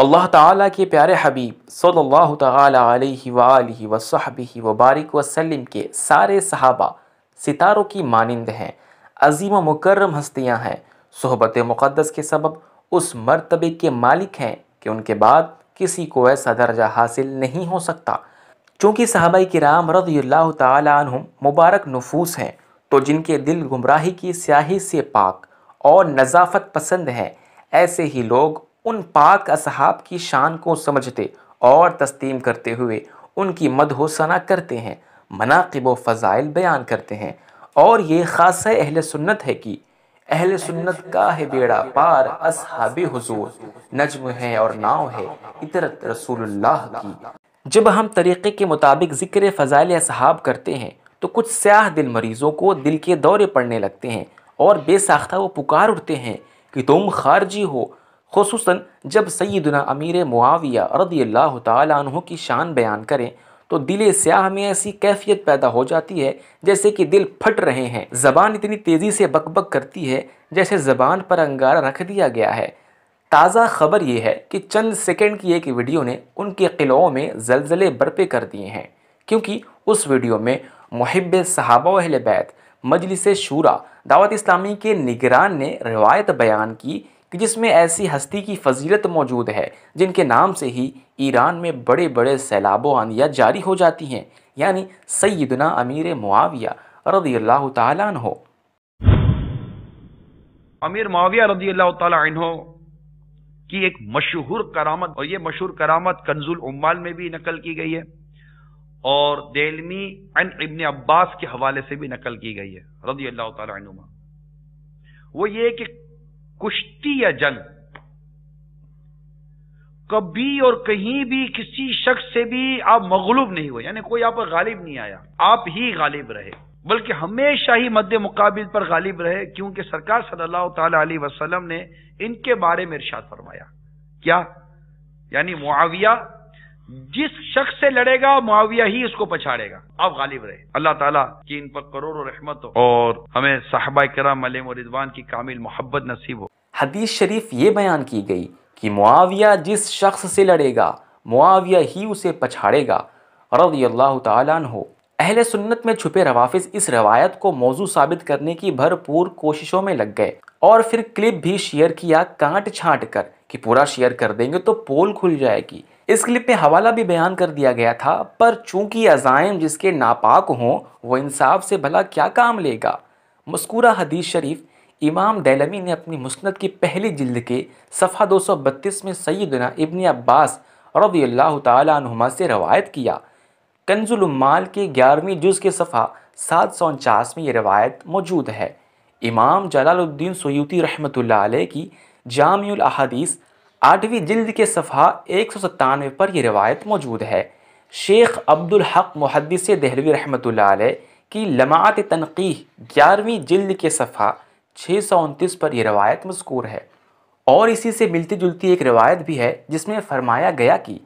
अल्लाह ताला के प्यारे हबीब सल्लल्लाहु ताला अलैहि वालिहि वबारक वसल्लम के सारे सहाबा सितारों की मानंद हैं अजीम मुकर्रम हस्तियां हैं सोहबत मुक़दस के सबब उस मरतबे के मालिक हैं कि उनके बाद किसी को ऐसा दर्जा हासिल नहीं हो सकता चूँकि साहबा कराम रदी तुम मुबारक नफूस हैं तो जिनके दिल गुमराही की स्याही से पाक और नज़ाफत पसंद हैं ऐसे ही लोग उन पाक असहाब की शान को समझते और तस्तीम करते हुए उनकी मदहोसना करते हैं मनाकब व फ़ज़ाइल बयान करते हैं और ये ख़ास अहल सुन्नत है कि अहल सुन्नत का है बेड़ा पार असहाब हजूर नज्म है और नाव है इतरत रसूलुल्लाह की जब हम तरीक़े के मुताबिक ज़िक्र फ़ज़ाइल असहाब करते हैं तो कुछ स्याह दिल मरीज़ों को दिल के दौरे पड़ने लगते हैं और बेसाख्ता वो पुकार उठते हैं कि तुम खारजी हो खसूस जब सईदना अमीर मुआविया रदी अल्लाह तहों की शान बयान करें तो दिल स्याह में ऐसी कैफियत पैदा हो जाती है जैसे कि दिल फट रहे हैं ज़बान इतनी तेज़ी से बकबक करती है जैसे ज़बान पर अंगारा रख दिया गया है ताज़ा खबर यह है कि चंद सेकेंड की एक वीडियो ने उनके किलों में जलजले बर्पे कर दिए हैं क्योंकि उस वीडियो में महब सहाबा अहल बैत मजलिस शूरा दावत इस्लामी के निगरान ने रवायत बयान की कि जिसमें ऐसी हस्ती की फजीलत मौजूद है जिनके नाम से ही ईरान में बड़े बड़े सैलाबों आंधियाँ जारी हो जाती हैं यानी सैदना अमीर मुआविया रदी अल्लाह तन हो अमीर मुआविया रदी अल्लाह तन हो की एक मशहूर करामत और ये मशहूर करामत कंजुल उम्माल में भी नकल की गई है और देलमी अन इबन अब्बास के हवाले से भी नकल की गई है रदी अल्लाह तुमा वो ये कि कुश्ती या जंग कभी और कहीं भी किसी शख्स से भी आप मगलूब नहीं हुए यानी कोई आप पर गालिब नहीं आया आप ही गालिब रहे बल्कि हमेशा ही मद्द मुकाबिल पर गालिब रहे क्योंकि सरकार सल्लल्लाहु अलैहि वसल्लम ने इनके बारे में इर्शाद फरमाया क्या यानी मुआविया जिस शख्स से लड़ेगा मुआविया ही उसको पछाड़ेगा अब गालिब रहे अल्लाह ताला की इन पर करोड़ों रहमत हो और हमें साहबा कराम मलिम रिजवान की कामिल मोहब्बत नसीब हो हदीस शरीफ ये बयान की गई कि मुआविया जिस शख्स से लड़ेगा मुआविया ही उसे पछाड़ेगा रजी अल्लाह तहो अहले सुन्नत में छुपे रवाफिज इस रवायत को मौजू साबित करने की भरपूर कोशिशों में लग गए और फिर क्लिप भी शेयर किया कांट छांट कर कि पूरा शेयर कर देंगे तो पोल खुल जाएगी इस क्लिप में हवाला भी बयान कर दिया गया था पर चूंकि अजायम जिसके नापाक हों वो इंसाफ से भला क्या काम लेगा मस्कूरा हदीस शरीफ इमाम दैलमी ने अपनी मुस्नद की पहली जिल्द के सफ़ा 232 में सैदना इबन अब्बास रबी अल्लाह तुमा से रवायत किया कंजुलमाल के ग्यारहवीं जुज़ के सफ़ा सात सौ उनचास में ये रवायत मौजूद है इमाम जलालुद्दीन सयूती रहमत की जाम अहादीस आठवीं जल्द के सफ़ा एक सौ सत्तानवे पर यह रवायत मौजूद है शेख अब्दुल हक मुहदस दहलवी रहमत की लमात तनकी ग्यारहवीं जिल्द के सफ़ा छः सौ उनतीस पर यह रवायत मशकूर है और इसी से मिलती जुलती एक रिवायत भी है जिसमें फरमाया गया कि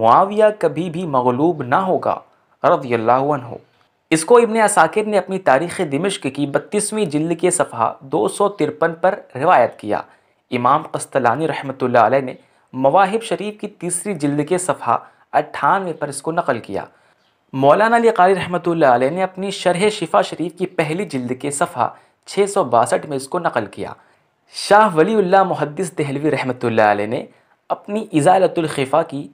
मुआविया कभी भी मगलूब ना होगा रदी हो इसको इबन असाकिर ने अपनी तारीख़ दिमश की बत्तीसवीं जिल्द के सफ़ा दो सौ तिरपन पर रवायत किया इमाम कस्तलानी रहमत ने मवाहिब शरीफ की तीसरी जिल्द के सफ़ा अट्ठानवे पर इसको नकल किया मौलाना अली कारी रहमत ने अपनी शरह शिफा शरीफ की पहली जिल्द के सफ़ा छः में इसको नकल किया शाह वली मुहदस दहलवी रहमत ने अपनी इजालतुल्खिफ़ा की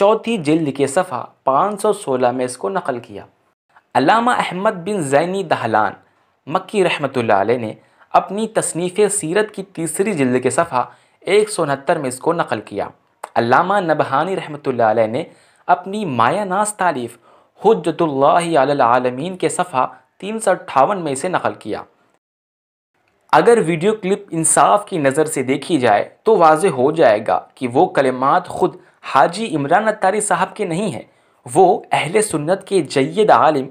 चौथी जिल्द के सफ़ा 516 में इसको नकल किया अलामा अहमद बिन जैनी दहलान मक्की रहमत ने अपनी तसनीफ़ सीरत की तीसरी जिल्द के सफ़ा एक सौ उनहत्तर में इसको नकल किया नबहानी रहमत ने अपनी माया नास तारीफ़ हजतुल्लामीन के सफ़ा तीन सौ अट्ठावन में इसे नकल किया अगर वीडियो क्लिप इंसाफ की नज़र से देखी जाए तो वाज हो जाएगा कि वो कलमात ख़ुद हाजी इमरान अतारी साहब के नहीं हैं वो अहल सुन्नत के जैद आलिम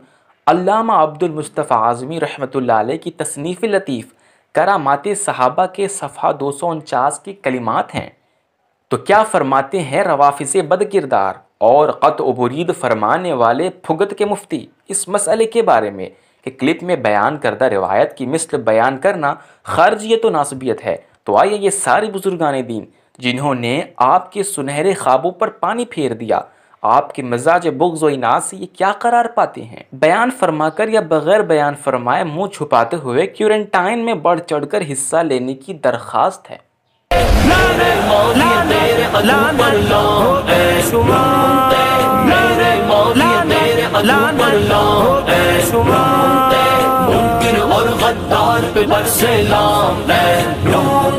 अल्लामा आज़मी रहमतुल्लाह की तसनीफ़ लतीफ़ करामात सहाबा के सफ़ा दो सौ उनचास की कलिमात हैं तो क्या फरमाते हैं रवाफिस किरदार और क़त उबरीद फरमाने वाले फुगत के मुफ्ती इस मसले के बारे में कि क्लिप में बयान करदा रिवायत की मिसल बयान करना खर्जियत तो नासबियत है तो आइए ये सारे बुजुर्गान दीन जिन्होंने आपके सुनहरे ख्वाबों पर पानी फेर दिया आपके मिजाज बुग्ज़ व इनाज से ये क्या करार पाते हैं बयान फरमाकर या बगैर बयान फरमाए मुंह छुपाते हुए क्यूरेंटाइन में बढ़ चढ़कर हिस्सा लेने की दरख्वास्त है